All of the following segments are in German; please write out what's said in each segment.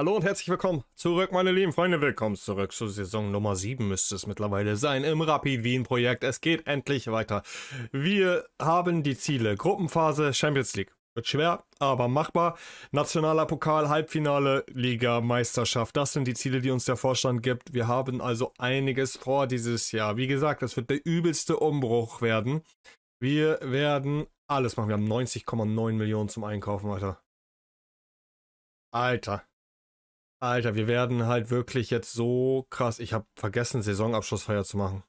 Hallo und herzlich willkommen zurück, meine lieben Freunde. Willkommen zurück zur Saison Nummer 7 müsste es mittlerweile sein im Rapid Wien Projekt. Es geht endlich weiter. Wir haben die Ziele. Gruppenphase Champions League. Wird schwer, aber machbar. Nationaler Pokal, Halbfinale, Liga, Meisterschaft. Das sind die Ziele, die uns der Vorstand gibt. Wir haben also einiges vor dieses Jahr. Wie gesagt, das wird der übelste Umbruch werden. Wir werden alles machen. Wir haben 90,9 Millionen zum Einkaufen, Alter. Alter. Alter, wir werden halt wirklich jetzt so krass. Ich habe vergessen, Saisonabschlussfeier zu machen.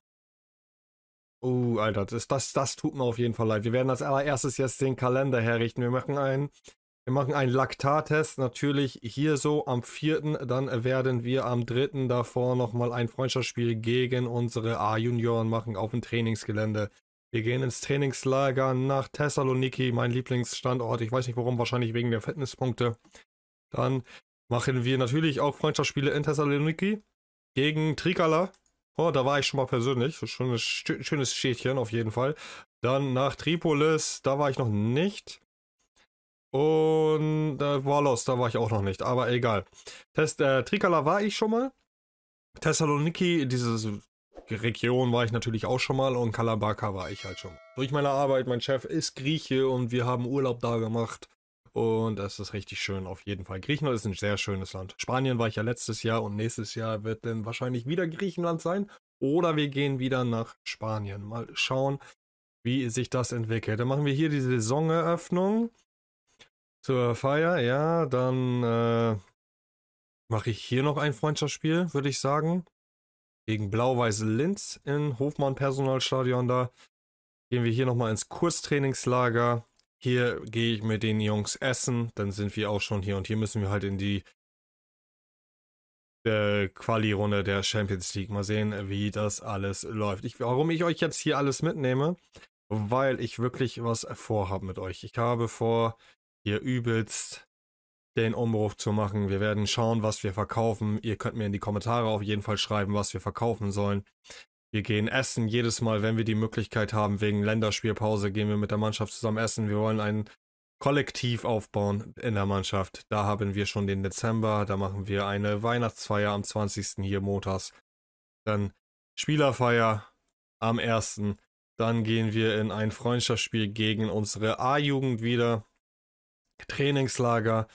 Oh, uh, Alter, das, das, das tut mir auf jeden Fall leid. Wir werden als allererstes jetzt den Kalender herrichten. Wir machen einen, wir machen einen Laktattest natürlich hier so am 4. Dann werden wir am 3. davor nochmal ein Freundschaftsspiel gegen unsere A-Junioren machen auf dem Trainingsgelände. Wir gehen ins Trainingslager nach Thessaloniki, mein Lieblingsstandort. Ich weiß nicht warum, wahrscheinlich wegen der Fitnesspunkte. Dann machen wir natürlich auch Freundschaftsspiele in Thessaloniki gegen Trikala. Oh, da war ich schon mal persönlich. Schönes, schönes Städtchen auf jeden Fall. Dann nach Tripolis, da war ich noch nicht. Und äh, Valos, da war ich auch noch nicht. Aber egal. Test, äh, Trikala war ich schon mal. Thessaloniki, diese Region war ich natürlich auch schon mal. Und Kalabaka war ich halt schon mal. Durch meine Arbeit, mein Chef ist Grieche und wir haben Urlaub da gemacht. Und das ist richtig schön, auf jeden Fall. Griechenland ist ein sehr schönes Land. Spanien war ich ja letztes Jahr und nächstes Jahr wird dann wahrscheinlich wieder Griechenland sein. Oder wir gehen wieder nach Spanien. Mal schauen, wie sich das entwickelt. Dann machen wir hier die Saisoneröffnung zur Feier. Ja, dann äh, mache ich hier noch ein Freundschaftsspiel, würde ich sagen. Gegen blau weiße Linz im Hofmann Personalstadion da. Gehen wir hier nochmal ins Kurstrainingslager hier gehe ich mit den Jungs essen, dann sind wir auch schon hier und hier müssen wir halt in die äh, Quali-Runde der Champions League. Mal sehen, wie das alles läuft. Ich, warum ich euch jetzt hier alles mitnehme, weil ich wirklich was vorhabe mit euch. Ich habe vor, hier übelst den Umbruch zu machen. Wir werden schauen, was wir verkaufen. Ihr könnt mir in die Kommentare auf jeden Fall schreiben, was wir verkaufen sollen. Wir gehen essen jedes Mal, wenn wir die Möglichkeit haben, wegen Länderspielpause gehen wir mit der Mannschaft zusammen essen. Wir wollen ein Kollektiv aufbauen in der Mannschaft. Da haben wir schon den Dezember, da machen wir eine Weihnachtsfeier am 20. hier montags. Dann Spielerfeier am 1. Dann gehen wir in ein Freundschaftsspiel gegen unsere A-Jugend wieder. Trainingslager.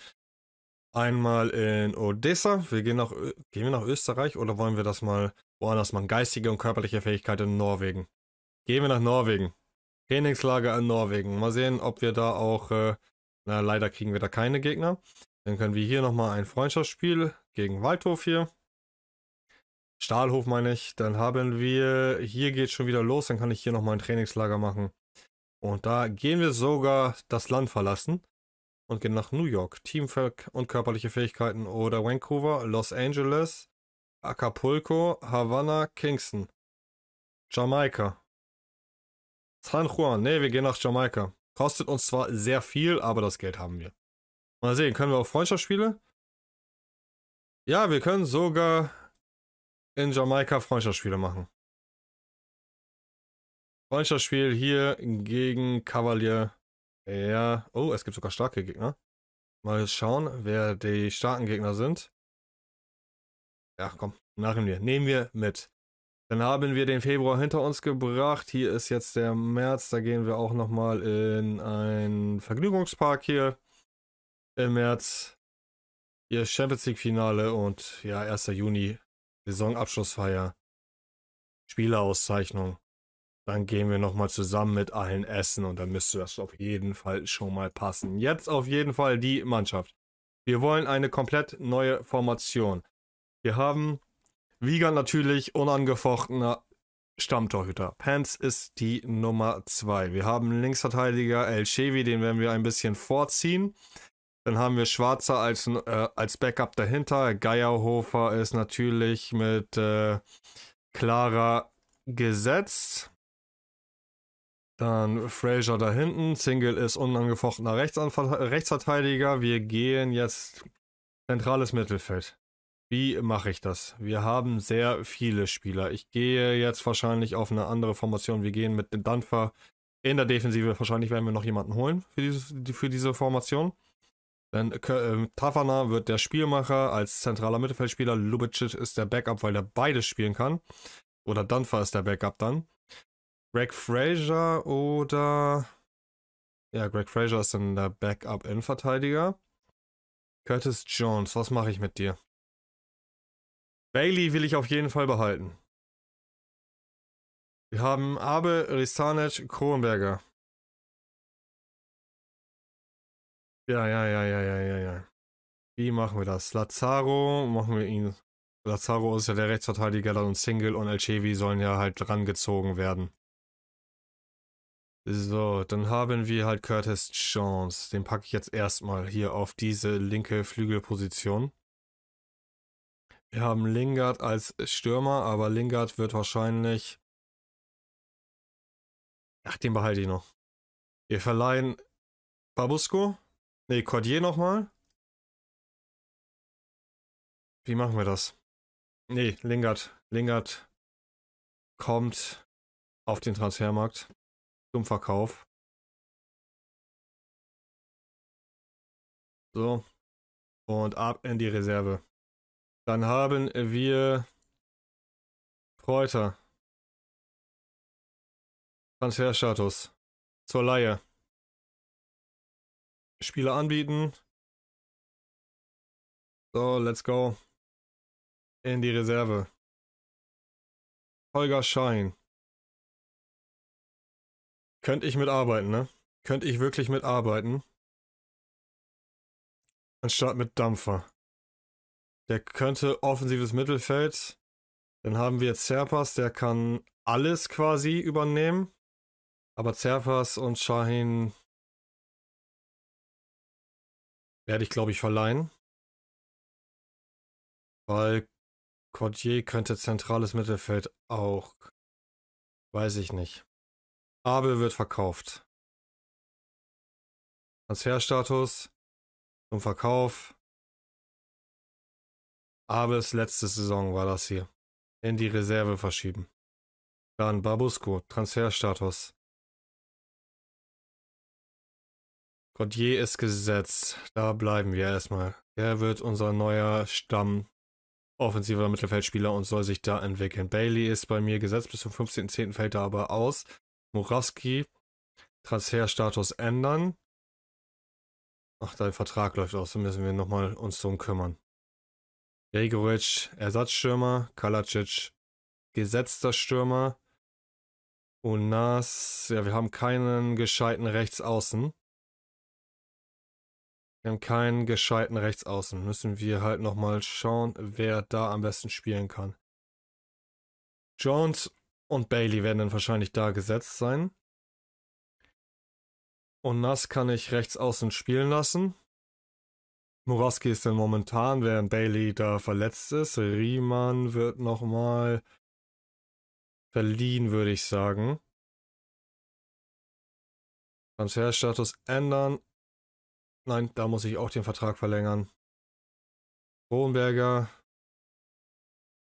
Einmal in Odessa. Wir gehen nach, gehen wir nach Österreich oder wollen wir das mal Woanders man geistige und körperliche Fähigkeit in Norwegen. Gehen wir nach Norwegen. Trainingslager in Norwegen. Mal sehen, ob wir da auch. Äh, na, leider kriegen wir da keine Gegner. Dann können wir hier nochmal ein Freundschaftsspiel gegen Waldhof hier. Stahlhof meine ich. Dann haben wir, hier geht schon wieder los, dann kann ich hier nochmal ein Trainingslager machen. Und da gehen wir sogar das Land verlassen und gehen nach New York. Team und körperliche Fähigkeiten oder Vancouver, Los Angeles, Acapulco, Havanna, Kingston. Jamaika. San Juan. Nee, wir gehen nach Jamaika. Kostet uns zwar sehr viel, aber das Geld haben wir. Mal sehen, können wir auch Freundschaftsspiele? Ja, wir können sogar in Jamaika Freundschaftsspiele machen. Freundschaftsspiel hier gegen Cavalier. Ja. Oh, es gibt sogar starke Gegner. Mal schauen, wer die starken Gegner sind ja komm, machen wir. Nehmen wir mit. Dann haben wir den Februar hinter uns gebracht. Hier ist jetzt der März. Da gehen wir auch nochmal in einen Vergnügungspark hier im März. Hier Ihr Champions League Finale und ja, 1. Juni Saisonabschlussfeier. Spielerauszeichnung. Dann gehen wir nochmal zusammen mit allen essen und dann müsste das auf jeden Fall schon mal passen. Jetzt auf jeden Fall die Mannschaft. Wir wollen eine komplett neue Formation. Wir haben Wieger natürlich unangefochtener Stammtorhüter. Pants ist die Nummer 2. Wir haben Linksverteidiger El Chevi, den werden wir ein bisschen vorziehen. Dann haben wir Schwarzer als, äh, als Backup dahinter. Geierhofer ist natürlich mit äh, Clara gesetzt. Dann Fraser da hinten. Single ist unangefochtener Rechtsanver Rechtsverteidiger. Wir gehen jetzt zentrales Mittelfeld. Wie mache ich das? Wir haben sehr viele Spieler. Ich gehe jetzt wahrscheinlich auf eine andere Formation. Wir gehen mit dem Danfer in der Defensive. Wahrscheinlich werden wir noch jemanden holen für, dieses, für diese Formation. Dann äh, Tavana wird der Spielmacher als zentraler Mittelfeldspieler. Lubicic ist der Backup, weil er beides spielen kann. Oder Danfer ist der Backup dann. Greg Fraser oder. Ja, Greg Fraser ist dann der Backup-Innenverteidiger. Curtis Jones, was mache ich mit dir? Bailey will ich auf jeden Fall behalten. Wir haben Abe, Ristanic, Kronberger. Ja, ja, ja, ja, ja, ja, ja. Wie machen wir das? Lazaro, machen wir ihn. Lazaro ist ja der Rechtsverteidiger, dann und Single und Elchevi sollen ja halt rangezogen werden. So, dann haben wir halt Curtis Jones. Den packe ich jetzt erstmal hier auf diese linke Flügelposition. Wir haben Lingard als Stürmer, aber Lingard wird wahrscheinlich. Ach, den behalte ich noch. Wir verleihen Babusco. Ne, Cordier nochmal. Wie machen wir das? Ne, Lingard. Lingard kommt auf den Transfermarkt zum Verkauf. So. Und ab in die Reserve. Dann haben wir Kräuter. Transferstatus. Zur Laie. Spieler anbieten. So, let's go. In die Reserve. Holger Schein. Könnte ich mitarbeiten, ne? Könnte ich wirklich mitarbeiten? Anstatt mit Dampfer. Der könnte offensives Mittelfeld. Dann haben wir Zerpas, der kann alles quasi übernehmen. Aber Zerpas und Shahin werde ich, glaube ich, verleihen. Weil Cordier könnte zentrales Mittelfeld auch. Weiß ich nicht. Abel wird verkauft. Transferstatus zum Verkauf. Aber Abels letzte Saison war das hier. In die Reserve verschieben. Dann Babusco, Transferstatus. Godier ist gesetzt. Da bleiben wir erstmal. Er wird unser neuer Stamm offensiver Mittelfeldspieler und soll sich da entwickeln. Bailey ist bei mir gesetzt. Bis zum 15.10. fällt er aber aus. Muraski, Transferstatus ändern. Ach, dein Vertrag läuft aus. Da müssen wir nochmal uns drum kümmern. Gregoritsch Ersatzstürmer, Kalacic gesetzter Stürmer, Unas, ja, wir haben keinen gescheiten Rechtsaußen. Wir haben keinen gescheiten Rechtsaußen. Müssen wir halt nochmal schauen, wer da am besten spielen kann. Jones und Bailey werden dann wahrscheinlich da gesetzt sein. Und Nas kann ich rechts außen spielen lassen. Muraski ist denn momentan, während Bailey da verletzt ist. Riemann wird nochmal verliehen, würde ich sagen. Transferstatus ändern. Nein, da muss ich auch den Vertrag verlängern. Kronberger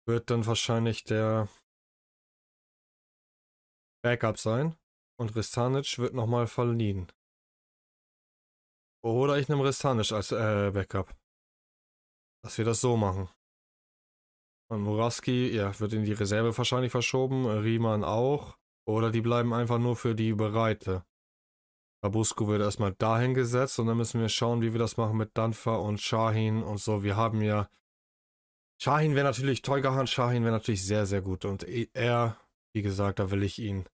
wird dann wahrscheinlich der Backup sein. Und Ristanic wird nochmal verliehen. Oder ich nehme Restanisch als äh, Backup. Dass wir das so machen. Und Muraski, ja, wird in die Reserve wahrscheinlich verschoben. Riemann auch. Oder die bleiben einfach nur für die Bereite. Babusco wird erstmal dahin gesetzt und dann müssen wir schauen, wie wir das machen mit Danfa und Shahin und so. Wir haben ja. Shahin wäre natürlich, Teugahan Shahin wäre natürlich sehr, sehr gut. Und e, er, wie gesagt, da will ich ihn.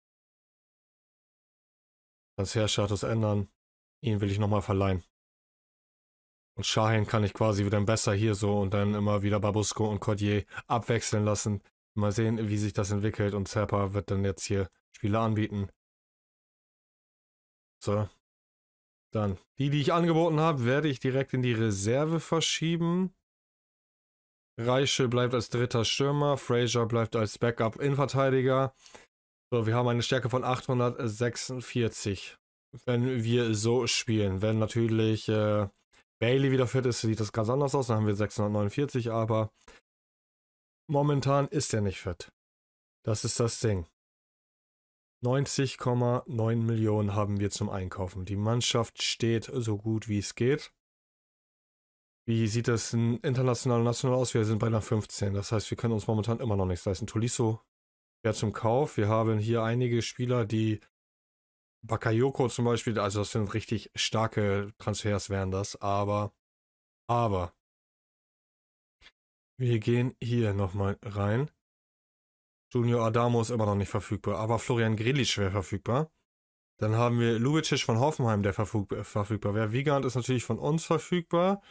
Transferstatus ändern ihn will ich nochmal verleihen. Und Shahin kann ich quasi wieder besser hier so und dann immer wieder Babusco und Cordier abwechseln lassen. Mal sehen, wie sich das entwickelt und Zerpa wird dann jetzt hier Spiele anbieten. So. Dann, die, die ich angeboten habe, werde ich direkt in die Reserve verschieben. Reiche bleibt als dritter Stürmer, Fraser bleibt als Backup-Innenverteidiger. So, wir haben eine Stärke von 846 wenn wir so spielen. Wenn natürlich äh, Bailey wieder fit ist, sieht das ganz anders aus. Dann haben wir 649, aber momentan ist er nicht fit. Das ist das Ding. 90,9 Millionen haben wir zum Einkaufen. Die Mannschaft steht so gut wie es geht. Wie sieht das international und national aus? Wir sind bei einer 15. Das heißt, wir können uns momentan immer noch nichts leisten. Tolisso wäre zum Kauf. Wir haben hier einige Spieler, die Bakayoko zum Beispiel, also das sind richtig starke Transfers, wären das, aber, aber. Wir gehen hier nochmal rein. Junior Adamo ist immer noch nicht verfügbar, aber Florian Grilic wäre verfügbar. Dann haben wir Lubicic von Hoffenheim, der verfügbar wäre. Wiegand ist natürlich von uns verfügbar.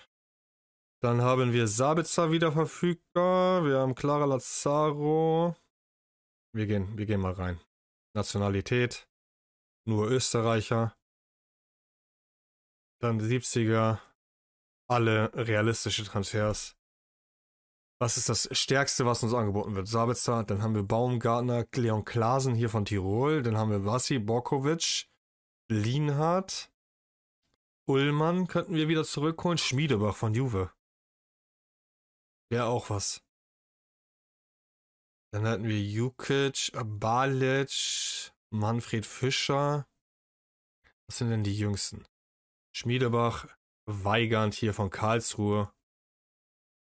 Dann haben wir Sabitzer wieder verfügbar. Wir haben Clara Lazaro. Wir gehen, wir gehen mal rein. Nationalität nur Österreicher. Dann 70er, alle realistische Transfers. Was ist das Stärkste, was uns angeboten wird? Sabitzer, dann haben wir Baumgartner, Leon Klaasen hier von Tirol, dann haben wir Vassi, Borkovic, Lienhardt, Ullmann könnten wir wieder zurückholen, Schmiedebach von Juve. Wäre auch was. Dann hatten wir Jukic, Balic, Manfred Fischer. Was sind denn die jüngsten? Schmiedebach, Weigand hier von Karlsruhe.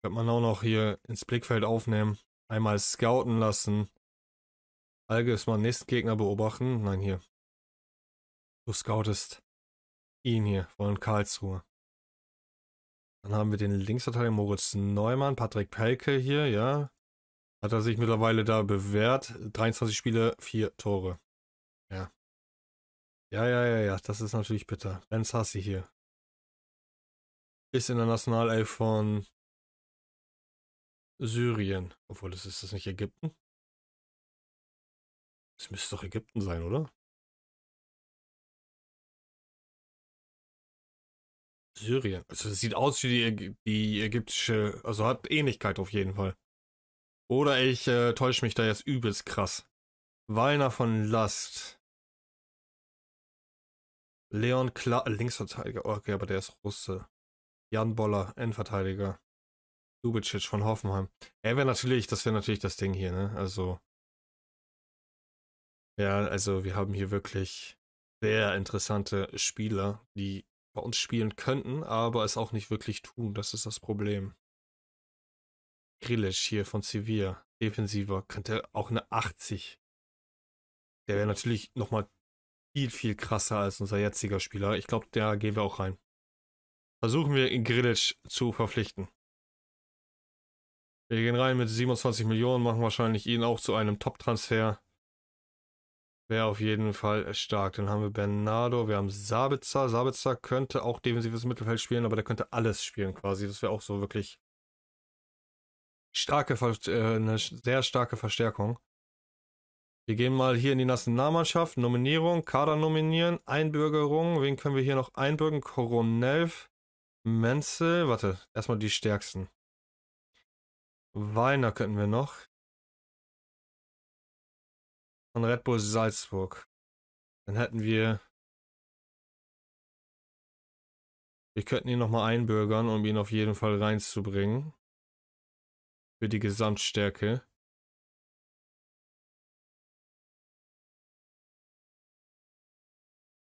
Könnte man auch noch hier ins Blickfeld aufnehmen. Einmal scouten lassen. Alge ist mal den nächsten Gegner beobachten. Nein, hier. Du scoutest ihn hier von Karlsruhe. Dann haben wir den Linksverteidiger Moritz Neumann, Patrick Pelke hier, ja. Hat er sich mittlerweile da bewährt. 23 Spiele, 4 Tore. Ja. Ja, ja, ja, ja, das ist natürlich bitter. Lenz Hassi hier. Ist in der Nationalelf von Syrien. Obwohl, das ist das nicht Ägypten? Es müsste doch Ägypten sein, oder? Syrien. Also es sieht aus wie die, die, ägyptische, also hat Ähnlichkeit auf jeden Fall. Oder ich äh, täusche mich da jetzt übelst krass. Walner von Last. Leon Klar, äh, Linksverteidiger. Okay, aber der ist Russe. Jan Boller, Endverteidiger. Dubicic von Hoffenheim. Er wäre natürlich, das wäre natürlich das Ding hier, ne? Also. Ja, also wir haben hier wirklich sehr interessante Spieler, die bei uns spielen könnten, aber es auch nicht wirklich tun. Das ist das Problem. Grilic hier von Sevilla, Defensiver, könnte auch eine 80. Der wäre natürlich nochmal viel, viel krasser als unser jetziger Spieler. Ich glaube, da gehen wir auch rein. Versuchen wir, Grilic zu verpflichten. Wir gehen rein mit 27 Millionen, machen wahrscheinlich ihn auch zu einem Top-Transfer. Wäre auf jeden Fall stark. Dann haben wir Bernardo, wir haben Sabitzer. Sabitzer könnte auch defensives Mittelfeld spielen, aber der könnte alles spielen quasi. Das wäre auch so wirklich starke, äh, eine sehr starke Verstärkung. Wir gehen mal hier in die Nationalmannschaft, Nominierung, Kader nominieren, Einbürgerung. Wen können wir hier noch einbürgen? Koronel, Menzel, warte, erstmal die stärksten. Weiner könnten wir noch. Von Red Bull Salzburg. Dann hätten wir... Wir könnten ihn nochmal einbürgern, um ihn auf jeden Fall reinzubringen. Für die Gesamtstärke.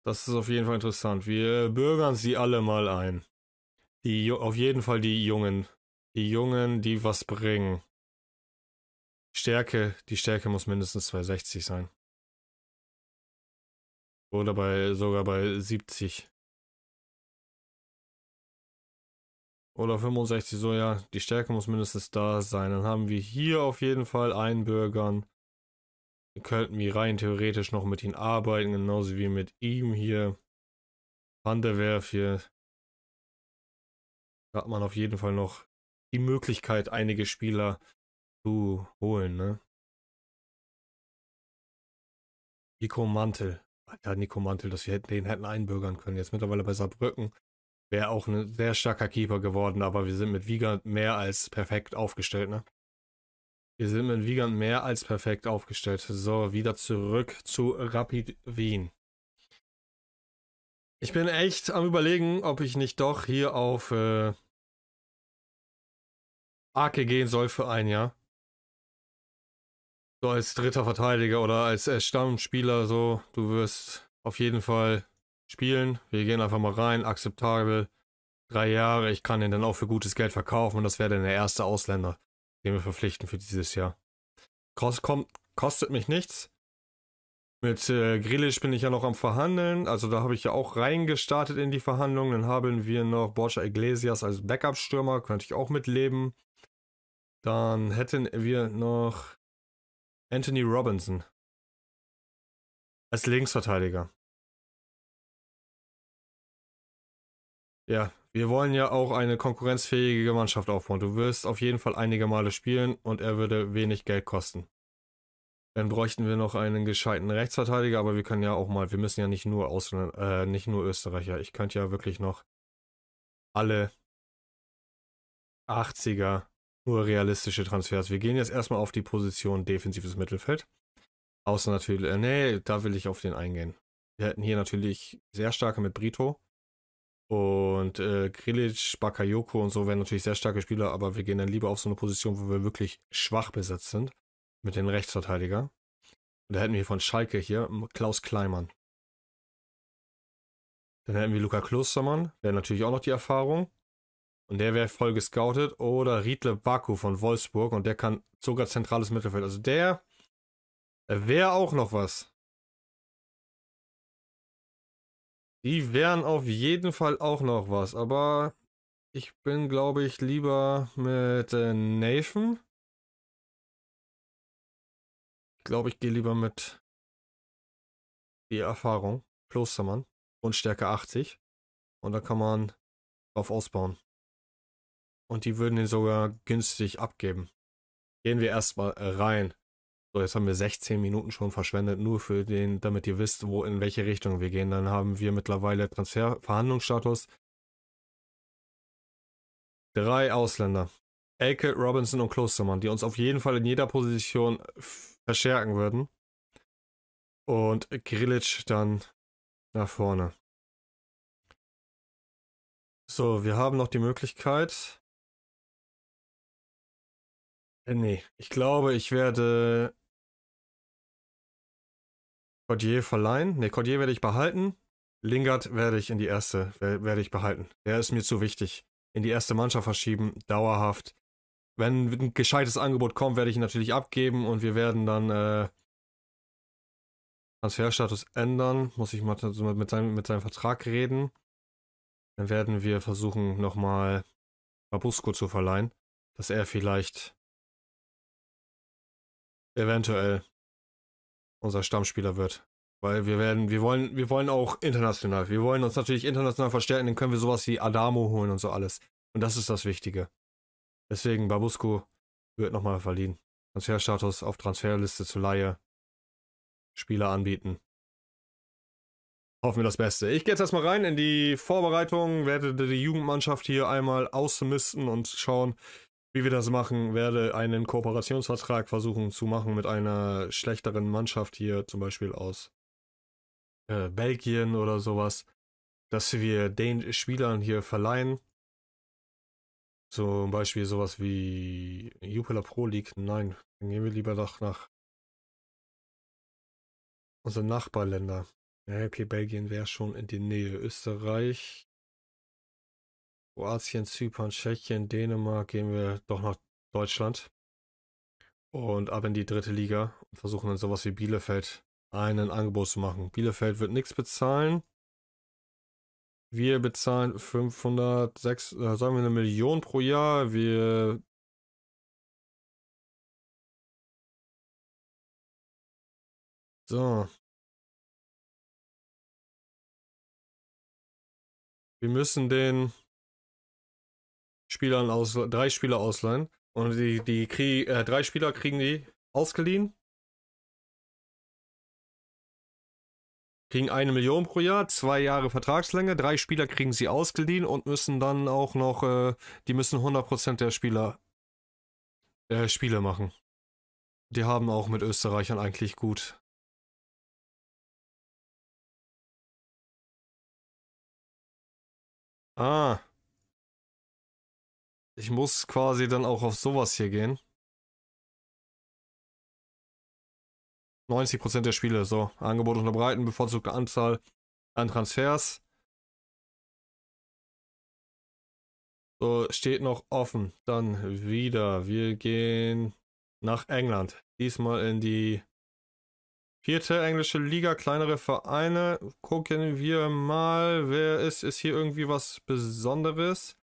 Das ist auf jeden Fall interessant. Wir bürgern sie alle mal ein. Die, auf jeden Fall die Jungen. Die Jungen, die was bringen. Stärke, die Stärke muss mindestens 260 sein. Oder bei, sogar bei 70. Oder 65, so ja, die Stärke muss mindestens da sein. Dann haben wir hier auf jeden Fall einen Bürgern könnten wir rein theoretisch noch mit ihm arbeiten, genauso wie mit ihm hier. Wanderwerf hier. Da hat man auf jeden Fall noch die Möglichkeit, einige Spieler zu holen, ne? Nico Mantel. Ja, Nico Mantel, dass wir den hätten einbürgern können. Jetzt mittlerweile bei Saarbrücken wäre auch ein sehr starker Keeper geworden, aber wir sind mit Wieger mehr als perfekt aufgestellt, ne? Wir sind mit Wiegand mehr als perfekt aufgestellt. So, wieder zurück zu Rapid Wien. Ich bin echt am überlegen, ob ich nicht doch hier auf äh, Ake gehen soll für ein Jahr. So als dritter Verteidiger oder als äh, Stammspieler so. Du wirst auf jeden Fall spielen. Wir gehen einfach mal rein, akzeptabel. Drei Jahre, ich kann ihn dann auch für gutes Geld verkaufen und das wäre dann der erste Ausländer den wir verpflichten für dieses Jahr. Kost kommt, kostet mich nichts. Mit äh, Grilish bin ich ja noch am Verhandeln. Also da habe ich ja auch reingestartet in die Verhandlungen. Dann haben wir noch Borja Iglesias als Backup-Stürmer. Könnte ich auch mitleben. Dann hätten wir noch Anthony Robinson als Linksverteidiger. Ja, wir wollen ja auch eine konkurrenzfähige Mannschaft aufbauen. Du wirst auf jeden Fall einige Male spielen und er würde wenig Geld kosten. Dann bräuchten wir noch einen gescheiten Rechtsverteidiger, aber wir können ja auch mal, wir müssen ja nicht nur Ausländer, äh, nicht nur Österreicher. Ich könnte ja wirklich noch alle 80er nur realistische Transfers. Wir gehen jetzt erstmal auf die Position defensives Mittelfeld. Außer natürlich, äh, nee, da will ich auf den eingehen. Wir hätten hier natürlich sehr starke mit Brito. Und äh, Grilic, Bakayoko und so wären natürlich sehr starke Spieler, aber wir gehen dann lieber auf so eine Position, wo wir wirklich schwach besetzt sind. Mit den Rechtsverteidiger. Und da hätten wir von Schalke hier Klaus Kleimann. Dann hätten wir Luca Klostermann, wäre natürlich auch noch die Erfahrung. Und der wäre voll gescoutet. Oder Riedle Baku von Wolfsburg und der kann sogar zentrales Mittelfeld. Also der äh, wäre auch noch was. Die wären auf jeden Fall auch noch was, aber ich bin, glaube ich, lieber mit äh, Nathan. Ich glaube, ich gehe lieber mit die Erfahrung, Klostermann, und Stärke 80. Und da kann man drauf ausbauen. Und die würden den sogar günstig abgeben. Gehen wir erstmal rein. So, jetzt haben wir 16 Minuten schon verschwendet, nur für den, damit ihr wisst, wo in welche Richtung wir gehen. Dann haben wir mittlerweile Transferverhandlungsstatus. Drei Ausländer. Elke, Robinson und Klostermann, die uns auf jeden Fall in jeder Position verschärken würden. Und Grilic dann nach vorne. So, wir haben noch die Möglichkeit. Äh, nee, ich glaube, ich werde Cordier verleihen. Ne, Cordier werde ich behalten. Lingard werde ich in die erste, werde ich behalten. Der ist mir zu wichtig. In die erste Mannschaft verschieben, dauerhaft. Wenn ein gescheites Angebot kommt, werde ich ihn natürlich abgeben und wir werden dann äh, Transferstatus ändern. Muss ich mal mit seinem, mit seinem Vertrag reden. Dann werden wir versuchen, nochmal Babusco zu verleihen, dass er vielleicht eventuell unser Stammspieler wird. Weil wir werden, wir wollen, wir wollen auch international. Wir wollen uns natürlich international verstärken, dann können wir sowas wie Adamo holen und so alles. Und das ist das Wichtige. Deswegen, Babusco wird nochmal verliehen. Transferstatus auf Transferliste zu Laie. Spieler anbieten. Hoffen wir das Beste. Ich gehe jetzt erstmal rein in die Vorbereitung, werde die Jugendmannschaft hier einmal ausmisten und schauen, wie wir das machen, werde einen Kooperationsvertrag versuchen zu machen mit einer schlechteren Mannschaft hier, zum Beispiel aus äh, Belgien oder sowas, dass wir den Spielern hier verleihen. Zum Beispiel sowas wie Jupiler Pro League. Nein, dann gehen wir lieber nach, nach unsere Nachbarländer. Ja, okay, Belgien wäre schon in der Nähe. Österreich Kroatien, Zypern, Tschechien, Dänemark gehen wir doch nach Deutschland und ab in die dritte Liga und versuchen dann sowas wie Bielefeld einen Angebot zu machen. Bielefeld wird nichts bezahlen. Wir bezahlen 506, äh, sagen wir eine Million pro Jahr. Wir so. Wir müssen den Spielern aus, drei Spieler ausleihen. Und die, die krieg, äh, drei Spieler kriegen die ausgeliehen. Kriegen eine Million pro Jahr, zwei Jahre Vertragslänge, drei Spieler kriegen sie ausgeliehen und müssen dann auch noch, äh, die müssen 100% der Spieler äh, Spiele machen. Die haben auch mit Österreichern eigentlich gut Ah. Ich muss quasi dann auch auf sowas hier gehen. 90% der Spiele, so. Angebot unterbreiten, bevorzugte Anzahl an Transfers. So, steht noch offen. Dann wieder. Wir gehen nach England. Diesmal in die vierte englische Liga, kleinere Vereine. Gucken wir mal, wer ist. Ist hier irgendwie was Besonderes?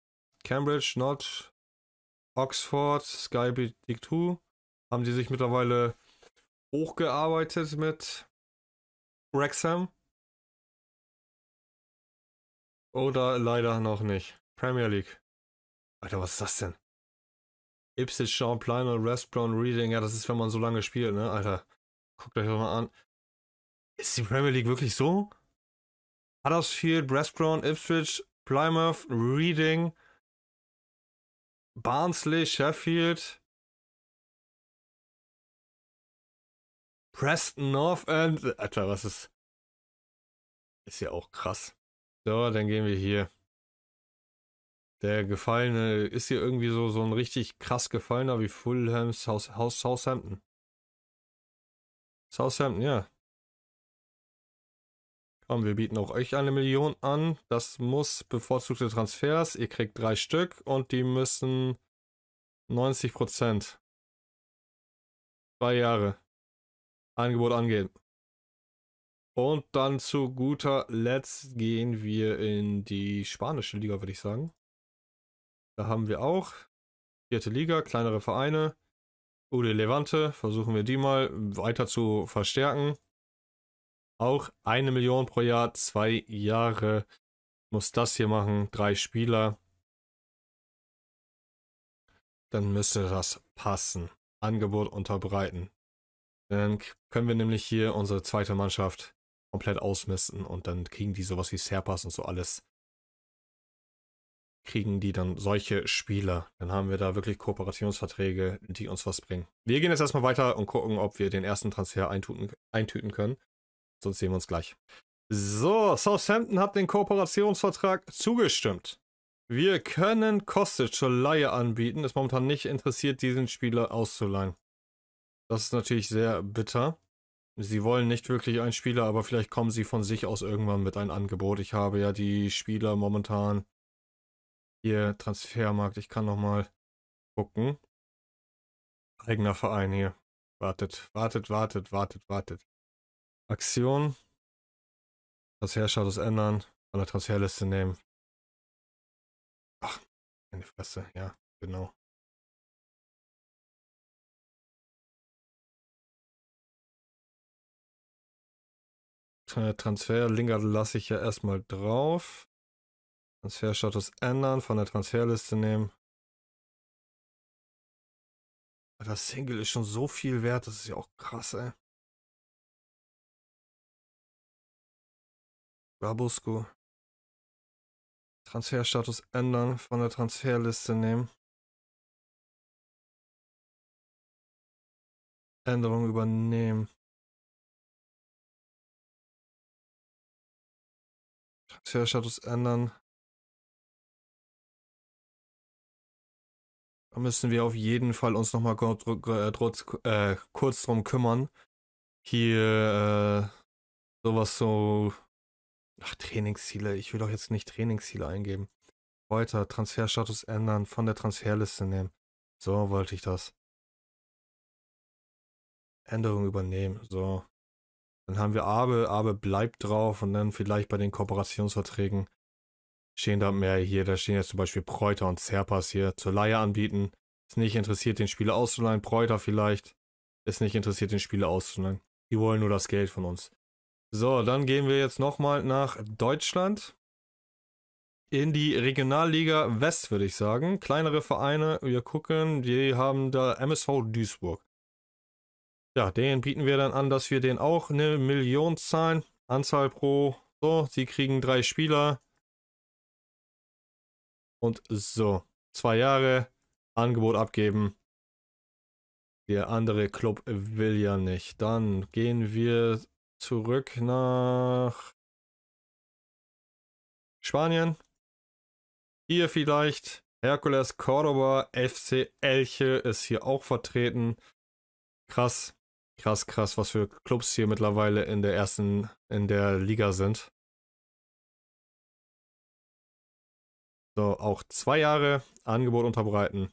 Cambridge, Not, Oxford, Skype, Big 2 haben die sich mittlerweile hochgearbeitet mit Wrexham. Oder leider noch nicht. Premier League. Alter, was ist das denn? Ipswich, Champlain und West Brom Reading. Ja, das ist, wenn man so lange spielt, ne? Alter, guckt euch das mal an. Ist die Premier League wirklich so? Huddersfield, West Brom, Ipswich, Plymouth, Reading, Barnsley, Sheffield, Preston North End. Alter, was ist. Ist ja auch krass. So, dann gehen wir hier. Der Gefallene ist hier irgendwie so, so ein richtig krass Gefallener wie Fulham, South, Southampton. Southampton, ja. Komm, wir bieten auch euch eine Million an. Das muss bevorzugte Transfers. Ihr kriegt drei Stück und die müssen 90 Prozent. Zwei Jahre. Angebot angehen. Und dann zu guter Letzt gehen wir in die spanische Liga, würde ich sagen. Da haben wir auch vierte Liga, kleinere Vereine. Ude Levante, versuchen wir die mal weiter zu verstärken. Auch eine Million pro Jahr, zwei Jahre. Muss das hier machen, drei Spieler. Dann müsste das passen. Angebot unterbreiten. Dann können wir nämlich hier unsere zweite Mannschaft komplett ausmisten und dann kriegen die sowas wie Serpas und so alles. Kriegen die dann solche Spieler. Dann haben wir da wirklich Kooperationsverträge, die uns was bringen. Wir gehen jetzt erstmal weiter und gucken, ob wir den ersten Transfer eintüten, eintüten können. Sonst sehen wir uns gleich. So, Southampton hat den Kooperationsvertrag zugestimmt. Wir können Kostic zur Laie anbieten. Ist momentan nicht interessiert, diesen Spieler auszuleihen. Das ist natürlich sehr bitter. Sie wollen nicht wirklich einen Spieler, aber vielleicht kommen sie von sich aus irgendwann mit einem Angebot. Ich habe ja die Spieler momentan hier Transfermarkt. Ich kann nochmal gucken. Eigener Verein hier. Wartet, wartet, wartet, wartet, wartet. Aktion. Transferstatus ändern. Von der Transferliste nehmen. Ach, in die Fresse. Ja, genau. Transfer, Lingard lasse ich ja erstmal drauf. Transferstatus ändern, von der Transferliste nehmen. Das Single ist schon so viel wert, das ist ja auch krass, ey. Rabusco. Transferstatus ändern, von der Transferliste nehmen. Änderung übernehmen. Transferstatus ändern. Da müssen wir auf jeden Fall uns nochmal kurz, äh, äh, kurz drum kümmern. Hier äh, sowas so Ach, Trainingsziele. Ich will doch jetzt nicht Trainingsziele eingeben. Weiter, Transferstatus ändern, von der Transferliste nehmen. So wollte ich das. Änderung übernehmen. So. Dann haben wir Abe, Abe bleibt drauf und dann vielleicht bei den Kooperationsverträgen stehen da mehr hier. Da stehen jetzt zum Beispiel Preuter und Serpas hier zur Leihe anbieten. Ist nicht interessiert, den Spieler auszuleihen. Preuter vielleicht ist nicht interessiert, den Spieler auszuleihen. Die wollen nur das Geld von uns. So, dann gehen wir jetzt nochmal nach Deutschland. In die Regionalliga West, würde ich sagen. Kleinere Vereine, wir gucken, die haben da MSV Duisburg. Ja, den bieten wir dann an, dass wir den auch eine Million zahlen. Anzahl pro. So, sie kriegen drei Spieler. Und so, zwei Jahre, Angebot abgeben. Der andere Club will ja nicht. Dann gehen wir zurück nach Spanien. Hier vielleicht. Hercules Cordoba, FC Elche ist hier auch vertreten. Krass, krass, krass, was für Clubs hier mittlerweile in der ersten, in der Liga sind. So, auch zwei Jahre Angebot unterbreiten.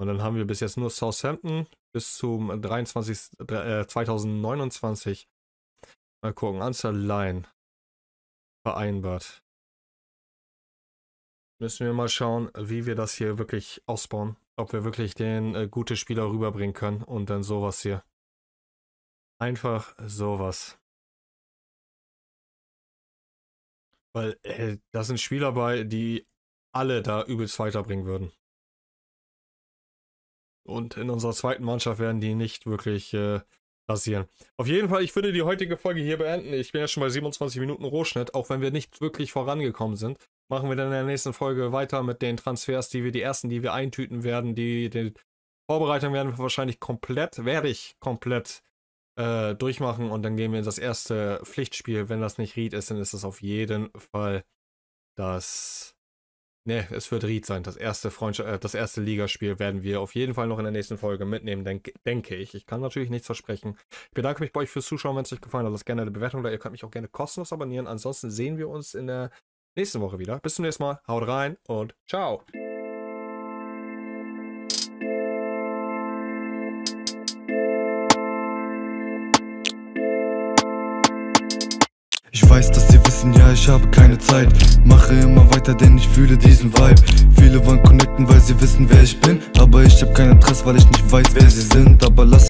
Und dann haben wir bis jetzt nur Southampton bis zum 23, äh, 2029 Mal gucken, Anzahl Line. Vereinbart. Müssen wir mal schauen, wie wir das hier wirklich ausbauen. Ob wir wirklich den äh, gute Spieler rüberbringen können und dann sowas hier. Einfach sowas. Weil äh, da sind Spieler bei, die alle da übelst weiterbringen würden. Und in unserer zweiten Mannschaft werden die nicht wirklich äh, passieren. Auf jeden Fall, ich würde die heutige Folge hier beenden. Ich bin ja schon bei 27 Minuten Rohschnitt, auch wenn wir nicht wirklich vorangekommen sind. Machen wir dann in der nächsten Folge weiter mit den Transfers, die wir die ersten, die wir eintüten werden. Die, die Vorbereitung werden wir wahrscheinlich komplett, werde ich komplett äh, durchmachen und dann gehen wir in das erste Pflichtspiel. Wenn das nicht Ried ist, dann ist es auf jeden Fall das Ne, es wird Ried sein. Das erste äh, das erste Ligaspiel werden wir auf jeden Fall noch in der nächsten Folge mitnehmen, denk, denke ich. Ich kann natürlich nichts versprechen. Ich bedanke mich bei euch fürs Zuschauen, wenn es euch gefallen hat. Lasst gerne eine Bewertung da. Ihr könnt mich auch gerne kostenlos abonnieren. Ansonsten sehen wir uns in der nächsten Woche wieder. Bis zum nächsten Mal. Haut rein und ciao. Ich weiß, dass sie wissen, ja, ich habe keine Zeit. Mache immer weiter, denn ich fühle diesen Vibe. Viele wollen connecten, weil sie wissen, wer ich bin. Aber ich habe kein Interesse, weil ich nicht weiß, wer sie sind. Aber lass